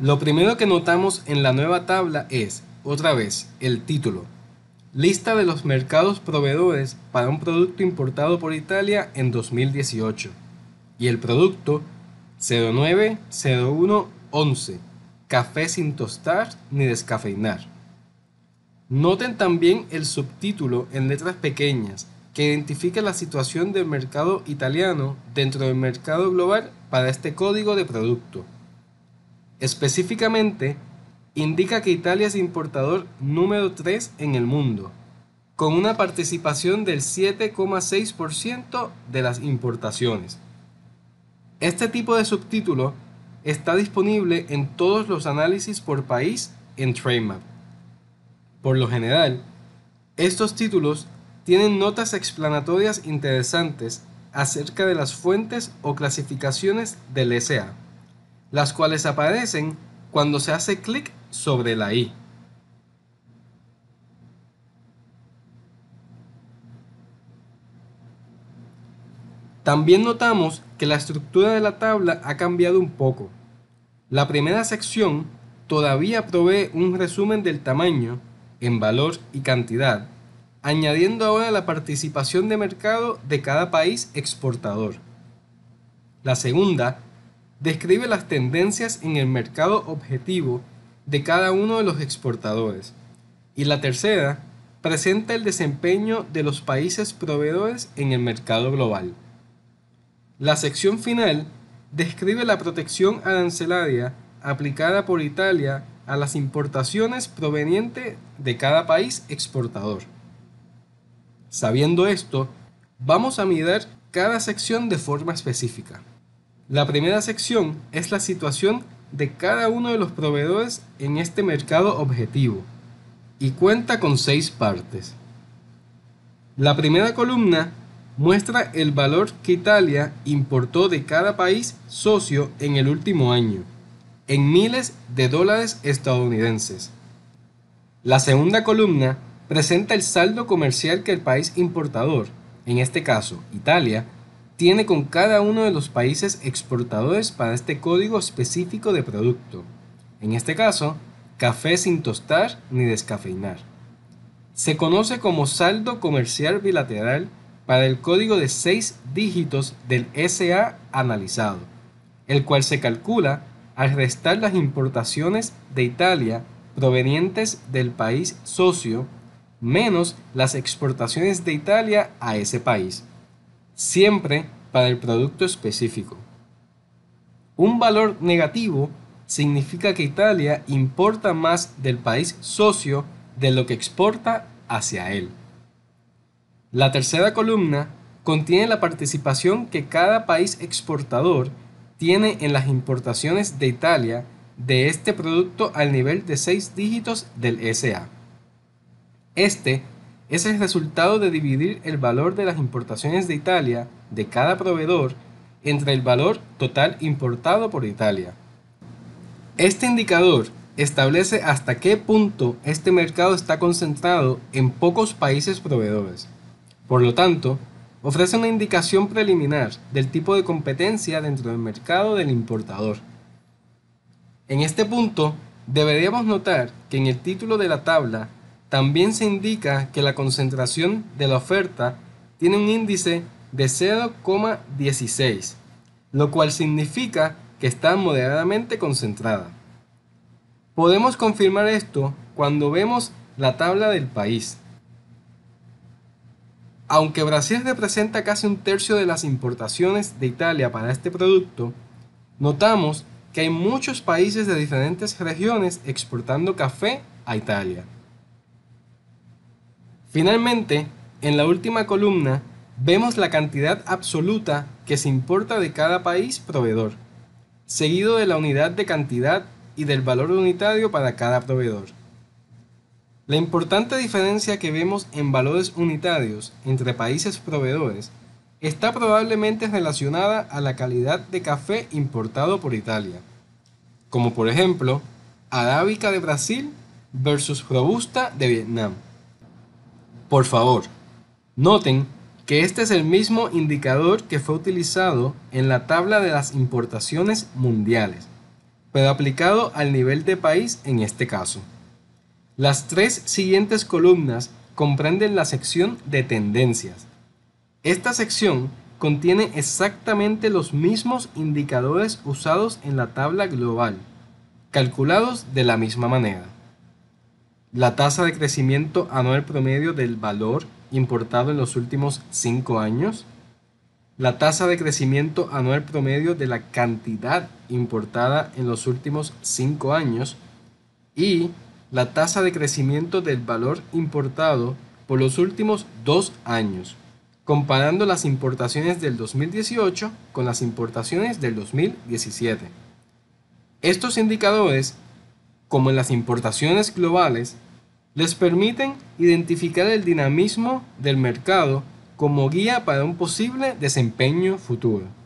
Lo primero que notamos en la nueva tabla es, otra vez, el título. Lista de los mercados proveedores para un producto importado por Italia en 2018. Y el producto 090111, café sin tostar ni descafeinar. Noten también el subtítulo en letras pequeñas que identifica la situación del mercado italiano dentro del mercado global para este código de producto. Específicamente, indica que Italia es importador número 3 en el mundo, con una participación del 7,6% de las importaciones. Este tipo de subtítulo está disponible en todos los análisis por país en TradeMap. Por lo general, estos títulos tienen notas explanatorias interesantes acerca de las fuentes o clasificaciones del SA las cuales aparecen cuando se hace clic sobre la I. También notamos que la estructura de la tabla ha cambiado un poco. La primera sección todavía provee un resumen del tamaño en valor y cantidad, añadiendo ahora la participación de mercado de cada país exportador. La segunda describe las tendencias en el mercado objetivo de cada uno de los exportadores. Y la tercera, presenta el desempeño de los países proveedores en el mercado global. La sección final describe la protección arancelaria aplicada por Italia a las importaciones provenientes de cada país exportador. Sabiendo esto, vamos a mirar cada sección de forma específica. La primera sección es la situación de cada uno de los proveedores en este mercado objetivo y cuenta con seis partes. La primera columna muestra el valor que Italia importó de cada país socio en el último año, en miles de dólares estadounidenses. La segunda columna presenta el saldo comercial que el país importador, en este caso Italia, tiene con cada uno de los países exportadores para este código específico de producto. En este caso, café sin tostar ni descafeinar. Se conoce como saldo comercial bilateral para el código de seis dígitos del SA analizado, el cual se calcula al restar las importaciones de Italia provenientes del país socio menos las exportaciones de Italia a ese país siempre para el producto específico. Un valor negativo significa que Italia importa más del país socio de lo que exporta hacia él. La tercera columna contiene la participación que cada país exportador tiene en las importaciones de Italia de este producto al nivel de seis dígitos del SA. Este es el resultado de dividir el valor de las importaciones de Italia de cada proveedor entre el valor total importado por Italia. Este indicador establece hasta qué punto este mercado está concentrado en pocos países proveedores. Por lo tanto, ofrece una indicación preliminar del tipo de competencia dentro del mercado del importador. En este punto, deberíamos notar que en el título de la tabla también se indica que la concentración de la oferta tiene un índice de 0,16, lo cual significa que está moderadamente concentrada. Podemos confirmar esto cuando vemos la tabla del país. Aunque Brasil representa casi un tercio de las importaciones de Italia para este producto, notamos que hay muchos países de diferentes regiones exportando café a Italia. Finalmente, en la última columna vemos la cantidad absoluta que se importa de cada país proveedor, seguido de la unidad de cantidad y del valor unitario para cada proveedor. La importante diferencia que vemos en valores unitarios entre países proveedores está probablemente relacionada a la calidad de café importado por Italia, como por ejemplo arábica de Brasil versus robusta de Vietnam. Por favor, noten que este es el mismo indicador que fue utilizado en la tabla de las importaciones mundiales, pero aplicado al nivel de país en este caso. Las tres siguientes columnas comprenden la sección de tendencias. Esta sección contiene exactamente los mismos indicadores usados en la tabla global, calculados de la misma manera la tasa de crecimiento anual promedio del valor importado en los últimos 5 años, la tasa de crecimiento anual promedio de la cantidad importada en los últimos 5 años y la tasa de crecimiento del valor importado por los últimos 2 años, comparando las importaciones del 2018 con las importaciones del 2017. Estos indicadores como en las importaciones globales, les permiten identificar el dinamismo del mercado como guía para un posible desempeño futuro.